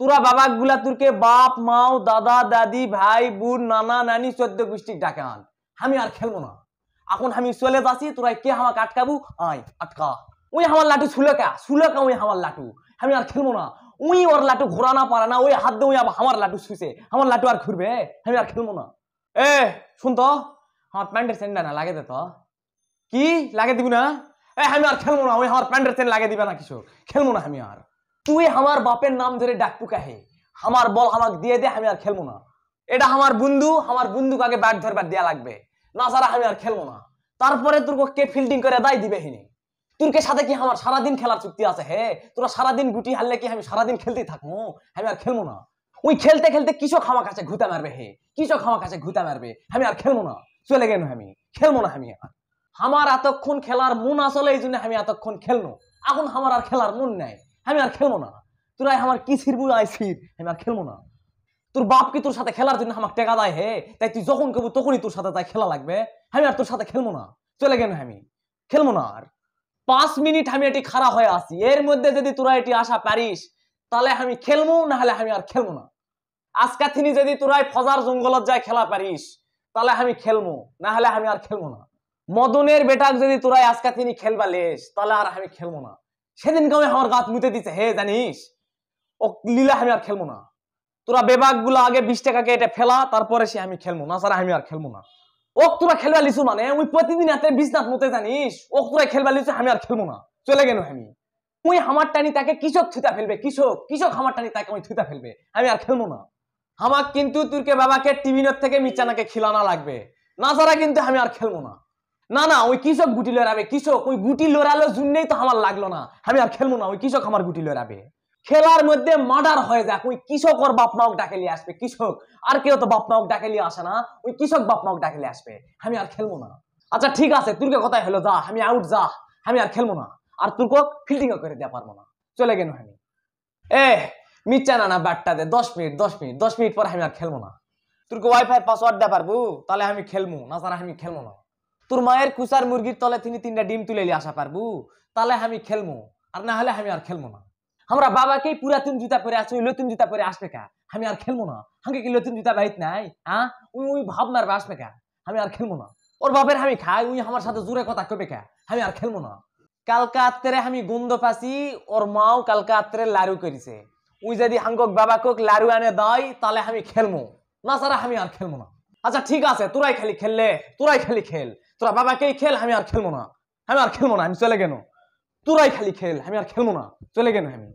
তোরা গুলা তোরকে বাপ মাও দাদা দাদি ভাই বোন নানা নানি চোদ্দ গোষ্ঠীক ডাকে আন আমি আর খেলবো না এখন আমি চলে যাচ্ছি তোরা কে আমাকে আটকাবু আয় আটকা ওই আমার লাটু ছুলেকা ছুলেকা ওই আমার লাটু আমি আর খেলবো না উই ওর লাটু ঘোরানা পারে না ওই হাত দিয়ে আবার আমার লাটু শুছে আমার লাটু আর ঘুরবে আমি আর খেলবো না এ শুন তো আমার প্যান্টের চেনটা না লাগে দে তো কি লাগে দিবি না এ আমি আর খেলবো না ওই আমার প্যান্টের চেন লাগে দিবে না কিছু খেলবো না আমি আর তুই আমার বাপের নাম ধরে ডাকবু কাহে আমার বল আমাকে দিয়ে দে আমি আর খেলবো না এটা আমার বন্ধু আমার বন্ধু কাকে ব্যাট ধরবার দেওয়া লাগবে না সারা আমি আর খেলবো না তারপরে তোর কে ফিল্ডিং করে দায় দিবে হিনি তোরকে সাথে কি আমার সারাদিন খেলার চুক্তি আছে হে তোরা সারাদিন গুটি হারলে কি আমি সারাদিন খেলতেই থাকবো আমি আর খেলবো না ওই খেলতে খেলতে কিসব আমার কাছে ঘুতা মারবে হে কিসব আমার কাছে ঘুতা মারবে আমি আর খেলবো না চলে গেল আমি খেলবো না আমি আমার এতক্ষণ খেলার মন আসলে এই জন্য আমি এতক্ষণ খেলনো এখন আমার আর খেলার মন নাই আমি আর খেলবো না তোরা আমার কি ছিড়বু আইসির আমি আর খেলবো না তোর বাপকে তোর সাথে খেলার জন্য আমার টেকা দেয় হে তাই তুই যখন কেবু তখনই তোর সাথে তাই খেলা লাগবে আমি আর তোর সাথে খেলবো না চলে গেল আমি খেলবো না আর পাঁচ মিনিট আমি এটি খারাপ হয়ে আসি এর মধ্যে যদি তোরা এটি আসা পারিস তাহলে আমি খেলবো না হলে আমি আর খেলবো না আজকা থিনি যদি তোরাই ফজার জঙ্গলত যায় খেলা পারিস তাহলে আমি খেলবো না হলে আমি আর খেলবো না মদনের বেটাক যদি তোরাই আজকা থিনি খেলবা লেস তাহলে আর আমি খেলবো না সেদিন কামে আমার গাছ মুতে দিছে হে জানিস ও লীলা আমি আর খেলবো না তোরা বেবাগ বেবাকগুলো আগে বিশ টাকাকে এটা ফেলা তারপরে সে আমি খেলবো না সারা আমি আর খেলবো না ওক তোরা খেলবা লিচু মানে ওই প্রতিদিন এত বিশ নাথ মতে জানিস ওক তোরা খেলবা লিচু আমি আর খেলবো না চলে গেল আমি ওই হামার টানি তাকে কিশোক থুতা ফেলবে কিশোক কিশোক হামার টানি তাকে ওই থুতা ফেলবে আমি আর খেলবো না আমার কিন্তু তুরকে বাবাকে টিভিনের থেকে মিচানাকে খিলানা লাগবে না সারা কিন্তু আমি আর খেলবো না না না ওই কৃষক গুটি লড়াবে কৃষক ওই গুটি লড়ালো জন্যই তো আমার লাগলো না আমি আর খেলবো না ওই কৃষক আমার গুটি লড়াবে খেলার মধ্যে মার্ডার হয়ে যাক ওই কৃষক ওর বাপ ডাকে নিয়ে আসবে কৃষক আর কেউ তো বাপ ডাকে নিয়ে আসে না ওই কৃষক বাপ ডাকে নিয়ে আসবে আমি আর খেলবো না আচ্ছা ঠিক আছে তুর্কে কথাই হলো যা আমি আউট যা আমি আর খেলবো না আর তুর্ক ফিল্ডিং করে দেওয়া পারবো না চলে গেল আমি এ মিচ্ছা না না ব্যাটটা দে দশ মিনিট দশ মিনিট দশ মিনিট পর আমি আর খেলবো না তুর্কে ওয়াইফাই পাসওয়ার্ড দেওয়া পারবো তাহলে আমি খেলবো না ছাড়া আমি খেলবো না তোর মায়ের কুসার মুরগির তলে তিনি তিনটা ডিম তুলে আসা পারবো তাহলে আমি খেলমু আর না হলে আমি আর খেলবো না আমরা বাবাকে পুরাতন জুতা পরে আছে নতুন লতুন জুতা পরে আসবে কা আমি আর খেলবো না হাঁকে কি লতুন জুতা বাহিত নাই হ্যাঁ উনি ওই ভাব মারবে আসবে কা আমি আর খেলবো না ওর বাপের আমি খাই উনি আমার সাথে জোরে কথা কবে কা আমি আর খেলবো না কালকা আত্মরে আমি গন্ধ ফাঁসি ওর মাও কালকা আত্মরে লাড়ু করিছে ওই যদি হাঙ্গক বাবাকক লাড়ু আনে দেয় তাহলে আমি খেলবো না সারা আমি আর খেলবো না আচ্ছা ঠিক আছে তোরাই খালি খেললে তোরাই খালি খেল তোরা বাবাকেই খেল আমি আর খেলবো না আমি আর খেলবো না আমি চলে কেন তোরাই খালি খেল আমি আর খেলবো না চলে কেন আমি